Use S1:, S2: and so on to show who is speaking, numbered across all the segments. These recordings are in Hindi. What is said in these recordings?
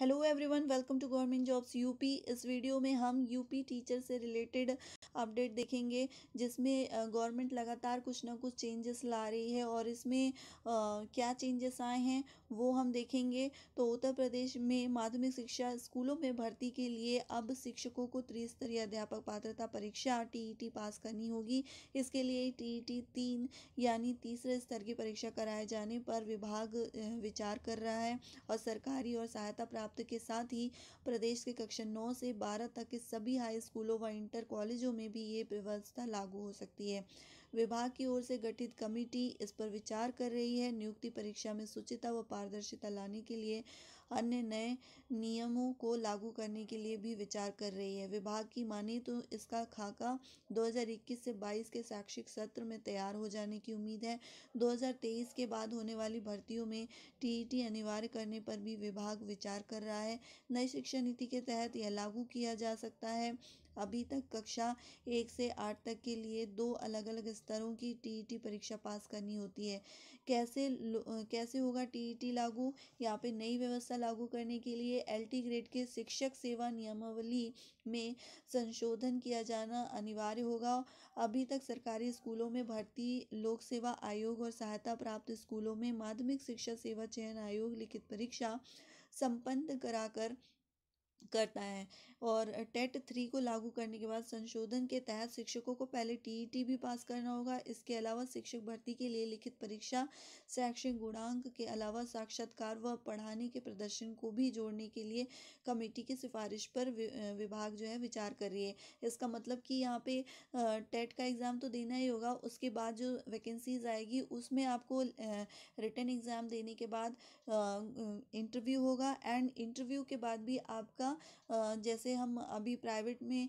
S1: hello everyone welcome to government jobs UP इस वीडियो में हम यूपी टीचर से रिलेटेड अपडेट देखेंगे जिसमें गवर्नमेंट लगातार कुछ ना कुछ चेंजेस ला रही है और इसमें क्या चेंजेस आए हैं वो हम देखेंगे तो उत्तर प्रदेश में माध्यमिक शिक्षा स्कूलों में भर्ती के लिए अब शिक्षकों को त्रिस्तरीय अध्यापक पात्रता परीक्षा टी पास e करनी होगी इसके लिए टी e तीन यानी तीसरे स्तर की परीक्षा कराए जाने पर विभाग विचार कर रहा है और सरकारी और सहायता प्राप्त प्राप्त के साथ ही प्रदेश के कक्षा नौ से बारह तक के सभी हाई स्कूलों व इंटर कॉलेजों में भी ये व्यवस्था लागू हो सकती है विभाग की ओर से गठित कमेटी इस पर विचार कर रही है नियुक्ति परीक्षा में शुचिता व पारदर्शिता लाने के लिए अन्य नए नियमों को लागू करने के लिए भी विचार कर रही है विभाग की माने तो इसका खाका 2021 से 22 के शैक्षिक सत्र में तैयार हो जाने की उम्मीद है 2023 के बाद होने वाली भर्तियों में टीईटी अनिवार्य करने पर भी विभाग विचार कर रहा है नई शिक्षा नीति के तहत यह लागू किया जा सकता है अभी तक कक्षा एक से आठ तक के लिए दो अलग अलग स्तरों की टीईटी e परीक्षा पास करनी होती है कैसे कैसे होगा टीईटी e लागू यहाँ पे नई व्यवस्था लागू करने के लिए एलटी ग्रेड के शिक्षक सेवा नियमावली में संशोधन किया जाना अनिवार्य होगा अभी तक सरकारी स्कूलों में भर्ती लोक सेवा आयोग और सहायता प्राप्त स्कूलों में माध्यमिक शिक्षा सेवा चयन आयोग लिखित परीक्षा संपन्न कराकर करता है और टेट थ्री को लागू करने के बाद संशोधन के तहत शिक्षकों को पहले टीईटी भी पास करना होगा इसके अलावा शिक्षक भर्ती के लिए लिखित परीक्षा शैक्षणिक गुणांक के अलावा साक्षात्कार व पढ़ाने के प्रदर्शन को भी जोड़ने के लिए कमेटी की सिफारिश पर विभाग जो है विचार कर रही है इसका मतलब कि यहाँ पे टेट का एग्ज़ाम तो देना ही होगा उसके बाद जो वैकेंसीज आएगी उसमें आपको रिटर्न एग्ज़ाम देने के बाद इंटरव्यू होगा एंड इंटरव्यू के बाद भी आपका का जैसे हम अभी प्राइवेट में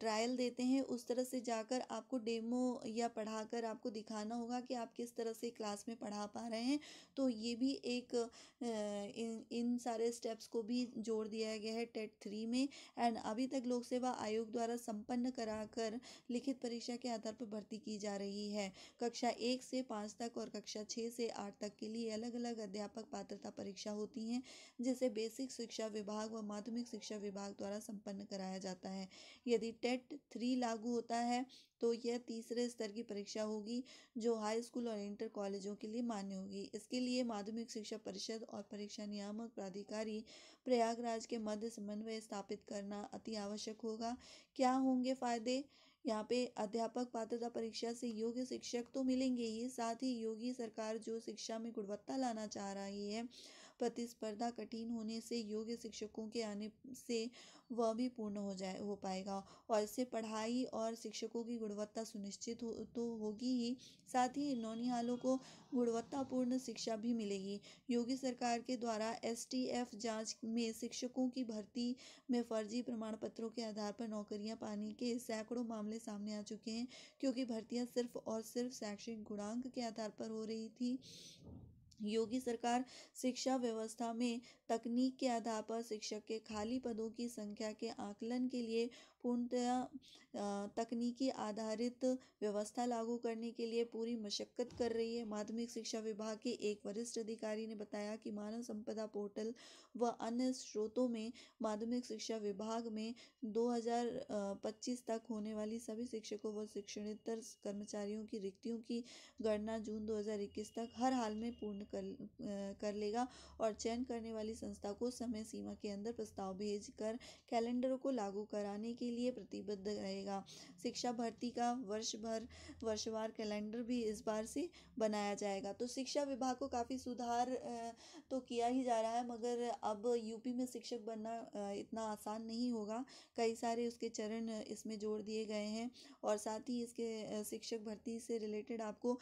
S1: ट्रायल देते हैं उस तरह से जाकर आपको डेमो या पढ़ाकर आपको दिखाना होगा कि आप किस तरह से क्लास में पढ़ा पा रहे हैं तो ये भी एक इन इन सारे स्टेप्स को भी जोड़ दिया गया है टेट थ्री में एंड अभी तक लोक सेवा आयोग द्वारा संपन्न कराकर लिखित परीक्षा के आधार पर भर्ती की जा रही है कक्षा एक से पाँच तक और कक्षा छः से आठ तक के लिए अलग अलग अध्यापक पात्रता परीक्षा होती हैं जैसे बेसिक शिक्षा विभाग व माध्यमिक शिक्षा विभाग द्वारा संपन्न कराया जाता है यदि टेट थ्री लागू होता है तो यह तीसरे स्तर की परीक्षा होगी जो हाई स्कूल और इंटर कॉलेजों के लिए मान्य होगी इसके लिए माध्यमिक शिक्षा परिषद और परीक्षा नियामक प्राधिकारी प्रयागराज के मध्य समन्वय स्थापित करना अति आवश्यक होगा क्या होंगे फायदे यहाँ पे अध्यापक पात्रता परीक्षा से योग्य शिक्षक तो मिलेंगे ही साथ ही योगी सरकार जो शिक्षा में गुणवत्ता लाना चाह रही है प्रतिस्पर्धा कठिन होने से योग्य शिक्षकों के आने से वह भी पूर्ण हो जाए हो पाएगा और इससे पढ़ाई और शिक्षकों की गुणवत्ता सुनिश्चित हो तो होगी ही साथ ही नौनिहालों को गुणवत्तापूर्ण शिक्षा भी मिलेगी योगी सरकार के द्वारा एस जांच में शिक्षकों की भर्ती में फर्जी प्रमाण पत्रों के आधार पर नौकरियां पाने के सैकड़ों मामले सामने आ चुके हैं क्योंकि भर्तियां सिर्फ और सिर्फ शैक्षिक गुणांक के आधार पर हो रही थी योगी सरकार शिक्षा व्यवस्था में तकनीक के आधार पर शिक्षक के खाली पदों की संख्या के आकलन के लिए पूर्णतया तकनीकी आधारित व्यवस्था लागू करने के लिए पूरी मशक्कत कर रही है माध्यमिक शिक्षा विभाग के एक वरिष्ठ अधिकारी ने बताया कि मानव संपदा पोर्टल व अन्य स्रोतों में माध्यमिक शिक्षा विभाग में 2025 तक होने वाली सभी शिक्षकों व शिक्षणेतर कर्मचारियों की रिक्तियों की गणना जून दो तक हर हाल में पूर्ण कर कर लेगा और चयन करने वाली संस्था को समय सीमा के अंदर प्रस्ताव भेज कर कैलेंडरों को लागू कराने के लिए प्रतिबद्ध रहेगा शिक्षा भर्ती का वर्ष भर वर्षवार कैलेंडर भी इस बार से बनाया जाएगा तो शिक्षा विभाग को काफ़ी सुधार तो किया ही जा रहा है मगर अब यूपी में शिक्षक बनना इतना आसान नहीं होगा कई सारे उसके चरण इसमें जोड़ दिए गए हैं और साथ ही इसके शिक्षक भर्ती से रिलेटेड आपको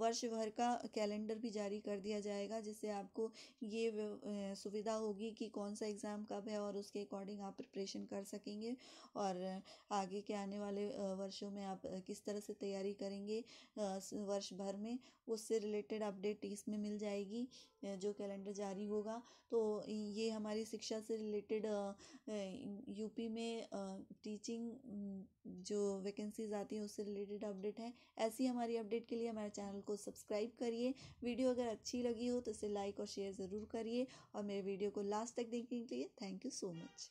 S1: वर्ष भर का कैलेंडर भी जारी कर दिया जाएगा जिससे आपको ये सुविधा होगी कि कौन सा एग्ज़ाम कब है और उसके अकॉर्डिंग आप प्रिपरेशन कर सकेंगे और आगे के आने वाले वर्षों में आप किस तरह से तैयारी करेंगे वर्ष भर में उससे रिलेटेड अपडेट इसमें मिल जाएगी जो कैलेंडर जारी होगा तो ये हमारी शिक्षा से रिलेटेड यूपी में टीचिंग जो वैकेंसीज आती हैं उससे रिलेटेड अपडेट है ऐसी हमारी अपडेट के लिए हमारे चैनल को सब्सक्राइब करिए वीडियो अगर अच्छी अच्छी लगी हो तो इसे लाइक और शेयर ज़रूर करिए और मेरे वीडियो को लास्ट तक देखने के लिए थैंक यू सो मच